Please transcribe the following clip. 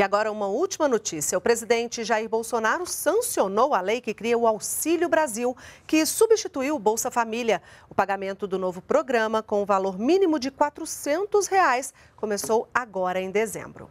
E agora uma última notícia. O presidente Jair Bolsonaro sancionou a lei que cria o Auxílio Brasil, que substituiu o Bolsa Família. O pagamento do novo programa, com o um valor mínimo de R$ 400, reais, começou agora em dezembro.